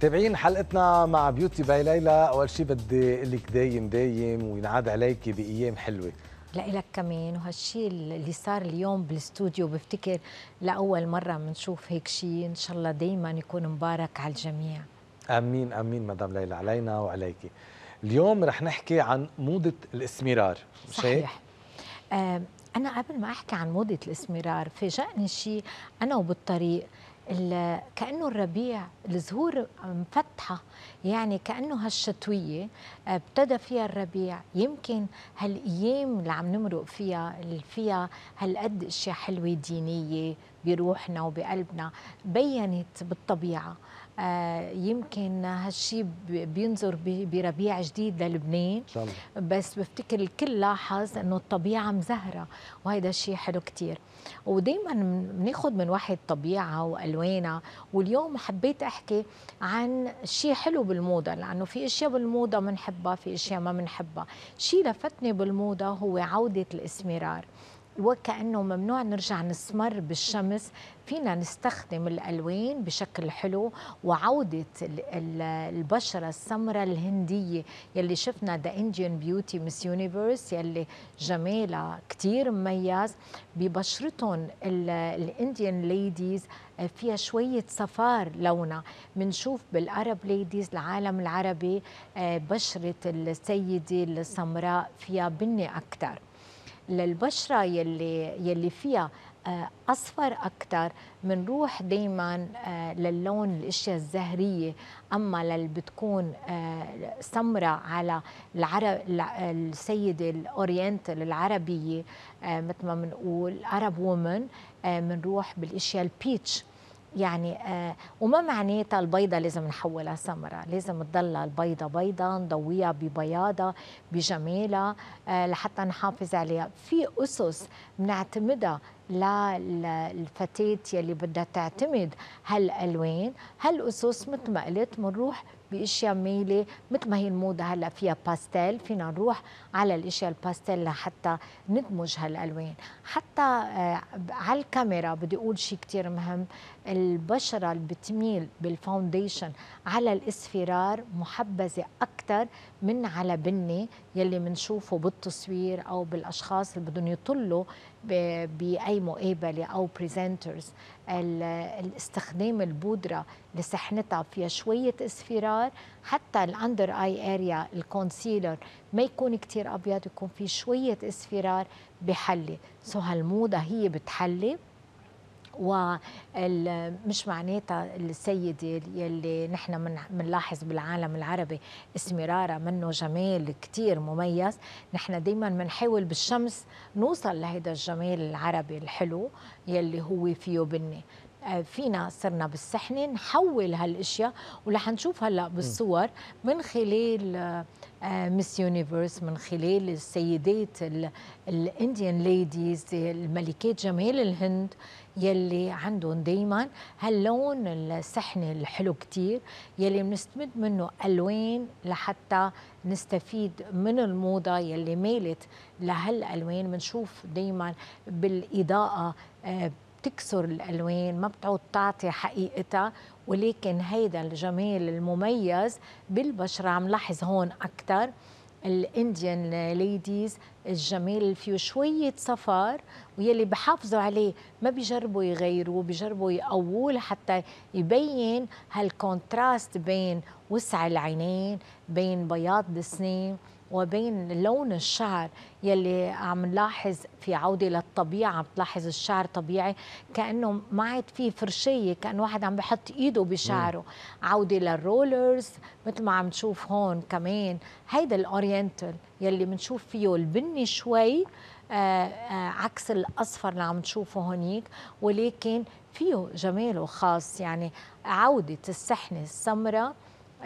متابعين حلقتنا مع بيوتي باي ليلى اول شيء بدي اقول لك دايم دايم وينعاد عليك بايام حلوه لك كمان وهالشيء اللي صار اليوم بالاستوديو بفتكر لأول مرة بنشوف هيك شيء إن شاء الله دايما يكون مبارك على الجميع آمين آمين مدام ليلى علينا وعليكي اليوم رح نحكي عن موضة الاستمرار صحيح آه، أنا قبل ما أحكي عن موضة الاستمرار فاجأني شيء أنا وبالطريق كأنه الربيع الزهور مفتحة يعني كأنه هالشتوية آه، ابتدى فيها الربيع يمكن هالأيام اللي عم نمرق فيها اللي فيها هالقد أشياء حلوة دينية بروحنا وبقلبنا بينت بالطبيعة آه، يمكن هالشي بينظر بربيع جديد للبنان بس بفتكر الكل لاحظ انه الطبيعه مزهره وهيدا الشيء حلو كتير ودائما بناخذ من واحد الطبيعه والوانها واليوم حبيت احكي عن شيء حلو بالموضه لانه في اشياء بالموضه بنحبها في اشياء ما بنحبها شيء لفتني بالموضه هو عوده الاسمرار وكأنه ممنوع نرجع نسمر بالشمس فينا نستخدم الألوان بشكل حلو وعودة البشرة السمراء الهندية يلي شفنا ذا انديان بيوتي مس Universe يلي جمالها كتير مميز ببشرتهم الانديان آه، ليديز فيها شوية صفار لونها منشوف بالعرب ليديز العالم العربي آه، بشرة السيدة السمراء فيها بني أكتر للبشره يلي يلي فيها آه، اصفر اكثر بنروح دائما آه، للون الاشياء الزهريه اما للي بتكون آه، سمراء على العرب السيده الاورينتال العربيه مثل ما بنقول عرب وومن بنروح بالاشياء البيتش يعني آه وما معناتها البيضة لازم نحولها سمرة لازم تضل البيضة بيضة نضويها ببياضها بجمالها آه لحتى نحافظ عليها في أسس بنعتمدها للفتاة يلي بدها تعتمد هالألوان هالأسس مثل ما قلت بنروح باشياء ميله مثل ما هي الموضه هلا فيها باستيل فينا نروح على الاشياء الباستيل لحتى ندمج هالالوان حتى آه على الكاميرا بدي اقول شيء كثير مهم البشره اللي بتميل بالفاونديشن على الاصفرار محبذه اكثر من على بني يلي بنشوفه بالتصوير او بالاشخاص اللي بدهم يطلوا باي مقابله او بريزنترز استخدام البودره لسحنتها فيها شويه اصفرار حتى الاندر اي اريا الكونسيلر ما يكون كتير ابيض يكون في شويه اصفرار بحلي سو هالموضه هي بتحلي ومش معناتها السيدة يلي نحن بنلاحظ بالعالم العربي اسم منه جمال كتير مميز نحن دايما بنحاول بالشمس نوصل لهيدا الجمال العربي الحلو يلي هو فيه بني آه، فينا صرنا بالسحنة نحول هالاشياء ورح نشوف هلا بالصور من خلال ميس آه، يونيفرس آه، من خلال السيدات الانديان ليديز الملكات جمال الهند يلي عندهم دايما هاللون السحني الحلو كتير يلي بنستمد منه الوان لحتى نستفيد من الموضه يلي مالت لهالالوان بنشوف دايما بالاضاءه بتكسر الالوان ما بتعود تعطي حقيقتها ولكن هيدا الجمال المميز بالبشره عم لاحظ هون اكثر الانديان ليديز الجمال اللي فيه شويه صفار ويلي بحافظوا عليه ما بيجربوا يغيروه بيجربوا يقووه لحتى يبين هالكونتراست بين وسع العينين بين بياض السنين وبين لون الشعر يلي عم نلاحظ في عوده للطبيعه عم تلاحظ الشعر طبيعي كانه ما عاد في فرشيه كان واحد عم بحط ايده بشعره عوده للرولرز مثل ما عم تشوف هون كمان هيدا الاورينتال يلي بنشوف فيه البني شوي آآ آه، آآ آه، عكس الاصفر اللي عم نشوفه هونيك ولكن فيه جماله خاص يعني عوده السحنه السمراء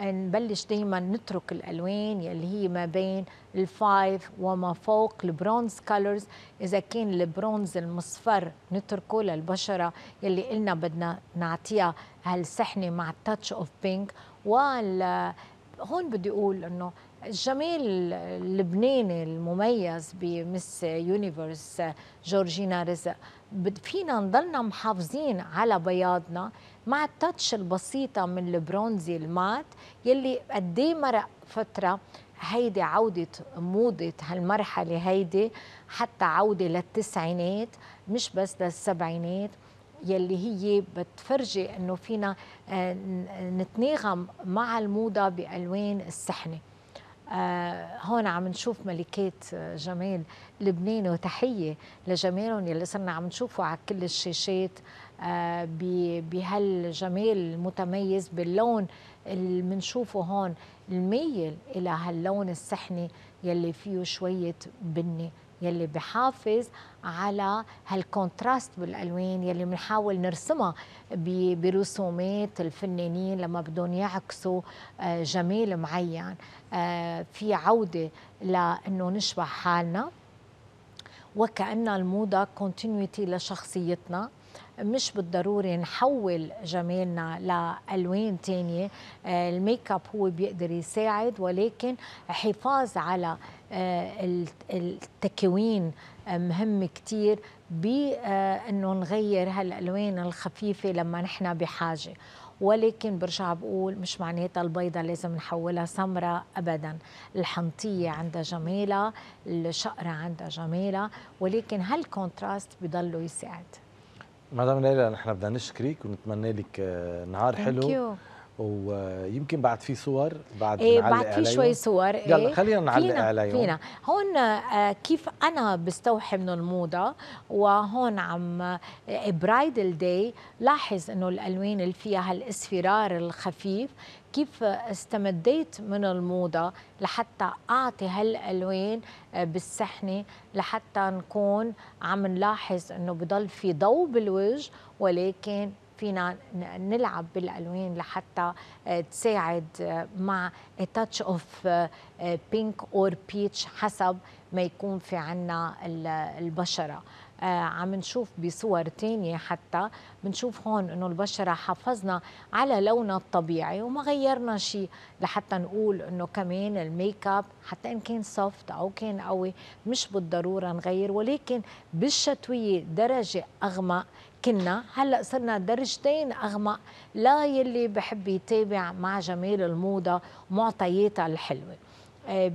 نبلش دايما نترك الالوان يلي هي ما بين الفايف وما فوق البرونز كولرز اذا كان البرونز المصفر نتركه للبشره يلي قلنا بدنا نعطيها هالسحنه مع التاتش اوف بينك وال هون بدي اقول انه الجمال اللبناني المميز بمس يونيفرس جورجينا رزق فينا نضلنا محافظين على بياضنا مع التاتش البسيطه من البرونزي المات يلي قد إيه مرق فتره هيدي عودة موضة هالمرحلة هيدي حتى عودة للتسعينات مش بس للسبعينات يلي هي بتفرجي انه فينا آه، نتناغم مع الموضة بألوان السحنة آه، هون عم نشوف ملكات آه، جمال لبنان وتحية لجمالهم يلي صرنا عم نشوفه على كل الشاشات آه، بهالجمال المتميز باللون اللي بنشوفه هون الميل الى هاللون السحني يلي فيه شويه بني يلي بحافظ على هالكونتراست بالالوان يلي بنحاول نرسمها برسومات الفنانين لما بدهم يعكسوا آه، جمال معين آه، في عوده لانه نشبه حالنا وكأن الموضة كونتينيوتي لشخصيتنا مش بالضروري نحول جمالنا لألوان تانية آه، الميك اب هو بيقدر يساعد ولكن حفاظ على آه، التكوين آه، مهم كتير بأنه نغير هالألوان الخفيفة لما نحن بحاجة ولكن برجع بقول مش معناتها البيضة لازم نحولها سمراء ابدا الحنطيه عندها جمالها الشقره عندها جمالها ولكن هالكونتراست بضلوا يساعد مدام ليلى نحن بدنا نشكرك ونتمنى لك آه، نهار حلو ويمكن بعد في صور بعد إيه بعد في شوي صور إيه يلا خلينا نعلق فينا عليهم فينا هون آه، كيف انا بستوحي من الموضه وهون عم برايدل آه، داي لاحظ انه الالوان اللي فيها هالاصفرار الخفيف كيف استمديت من الموضه لحتى اعطي هالالوان آه، بالسحنه لحتى نكون عم نلاحظ انه بضل في ضوء بالوجه ولكن فينا نلعب بالالوان لحتى آه، تساعد آه، مع تاتش اوف بينك اور بيتش حسب ما يكون في عنا البشره آه، عم نشوف بصور تانية حتى بنشوف هون انه البشرة حافظنا على لونها الطبيعي وما غيرنا شيء لحتى نقول انه كمان الميك اب حتى ان كان سوفت او كان قوي مش بالضرورة نغير ولكن بالشتوية درجة اغمق كنا هلا صرنا درجتين اغمق لا يلي بحب يتابع مع جمال الموضه ومعطياتها الحلوه آه،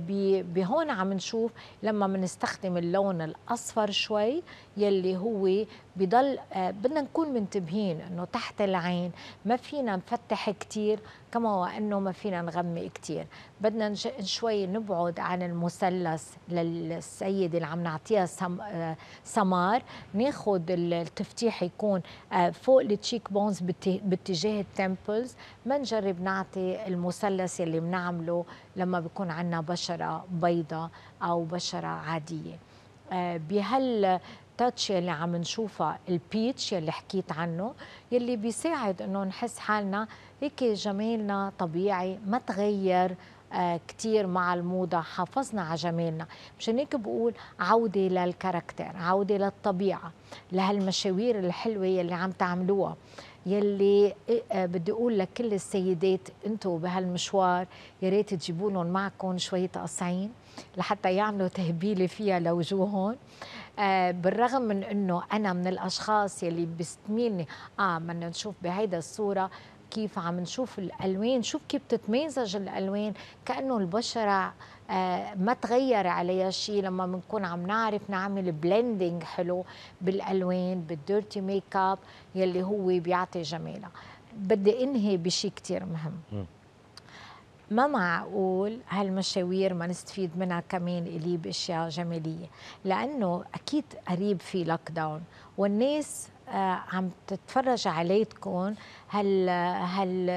بهون عم نشوف لما بنستخدم اللون الاصفر شوي يلي هو بضل آه، بدنا نكون منتبهين انه تحت العين ما فينا نفتح كثير كما وانه ما فينا نغمق كثير بدنا شوي نبعد عن المثلث للسيده اللي عم نعطيها آه، سمار ناخذ التفتيح يكون آه، فوق التشيك بونز باتجاه التمبلز ما نجرب نعطي المثلث اللي بنعمله لما بكون عندنا بشره بيضاء او بشره عاديه بهال التاتش يلي عم نشوفها البيتش يلي حكيت عنه يلي بيساعد انه نحس حالنا هيك جمالنا طبيعي ما تغير آه كتير مع الموضة حافظنا على جمالنا مشان هيك بقول عودة للكاركتر عودة للطبيعة لهالمشاوير الحلوة يلي عم تعملوها يلي آه، بدي اقول لكل السيدات انتم بهالمشوار يا ريت تجيبوا لهم معكم شويه قصعين لحتى يعملوا تهبيله فيها لوجوههم آه بالرغم من انه انا من الاشخاص يلي بستميني اه بدنا نشوف بهيدا الصوره كيف عم نشوف الالوان شوف كيف بتتمازج الالوان كانه البشره آه، ما تغير عليها شيء لما بنكون عم نعرف نعمل بلندنج حلو بالالوان بالديرتي ميك اب يلي هو بيعطي جمالها بدي انهي بشيء كثير مهم ما معقول هالمشاوير ما نستفيد منها كمان إلي باشياء جماليه لانه اكيد قريب في لوك داون والناس آه، عم تتفرج عليكم هال هال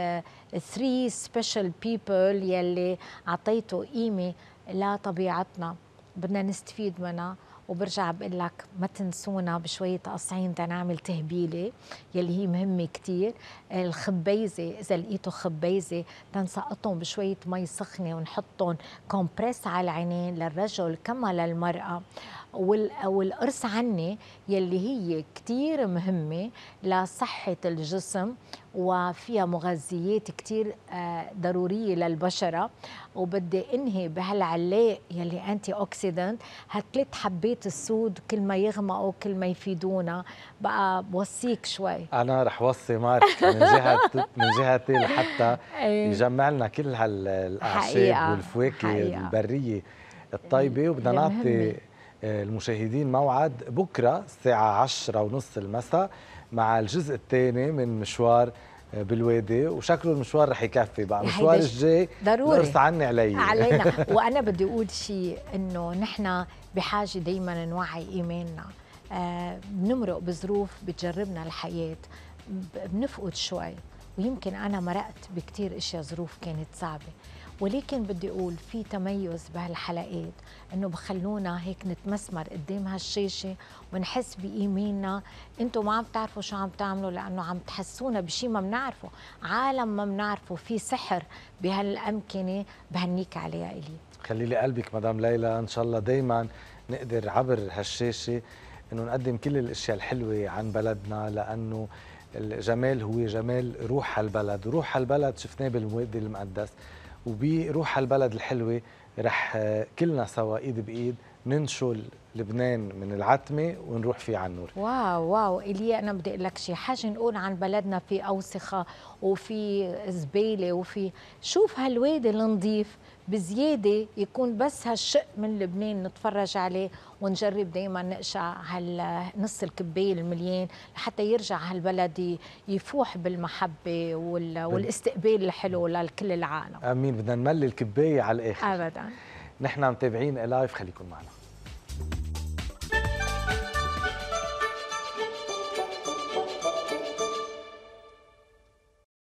3 سبيشال بيبل يلي اعطيتوا قيمه لطبيعتنا بدنا نستفيد منها وبرجع بقول لك ما تنسونا بشوية قصعين تنعمل تهبيلة يلي هي مهمة كتير الخبيزة إذا لقيتوا خبيزة تنسقطهم بشوية مي سخنة ونحطهم كومبريس على العينين للرجل كما للمرأة والقرص عني يلي هي كتير مهمة لصحة الجسم وفيها مغذيات كتير آه، ضرورية للبشرة وبدي انهي بهالعلاق يلي انتي اوكسيدنت هالثلاث حبات السود كل ما يغمقوا كل ما يفيدونا بقى بوصيك شوي انا رح وصي مارك من جهه من جهتي لحتى إيه. يجمع لنا كل هالاعشاب والفواكه البريه الطيبه إيه، وبدنا نعطي آه، المشاهدين موعد بكره الساعه 10 ونص المساء مع الجزء الثاني من مشوار آه، بالوادي وشكله المشوار رح يكفي بقى مشوار الجاي ضروري القرص عني علي علينا نعم. وانا بدي اقول شيء انه نحن بحاجه دائما نوعي ايماننا آه، بنمرق بظروف بتجربنا الحياه بنفقد شوي ويمكن انا مرقت بكثير اشياء ظروف كانت صعبه ولكن بدي أقول في تميز بهالحلقات إنه بخلونا هيك نتمسمر قدام هالشاشة ونحس بإيماننا أنتم ما عم تعرفوا شو عم تعملوا لأنه عم تحسونا بشيء ما بنعرفه عالم ما بنعرفه في سحر بهالأمكنة بهنيك عليها إلي خلي لي قلبك مدام ليلى إن شاء الله دايما نقدر عبر هالشاشة انه نقدم كل الاشياء الحلوه عن بلدنا لانه الجمال هو جمال روح هالبلد، روح هالبلد شفناه بالوادي المقدس، وبروح هالبلد الحلوة رح آه، كلنا سوا ايد بايد ننشل لبنان من العتمة ونروح فيه على النور واو واو إلي أنا بدي أقول لك شيء حاجة نقول عن بلدنا في أوسخة وفي زبالة وفي شوف هالوادي النظيف بزياده يكون بس هالشق من لبنان نتفرج عليه ونجرب دائما نقشع هالنص الكبايه المليان لحتى يرجع هالبلد يفوح بالمحبه وال... والاستقبال الحلو لكل العالم امين بدنا نملي الكبايه على الاخر ابدا نحن متابعين لايف خليكم معنا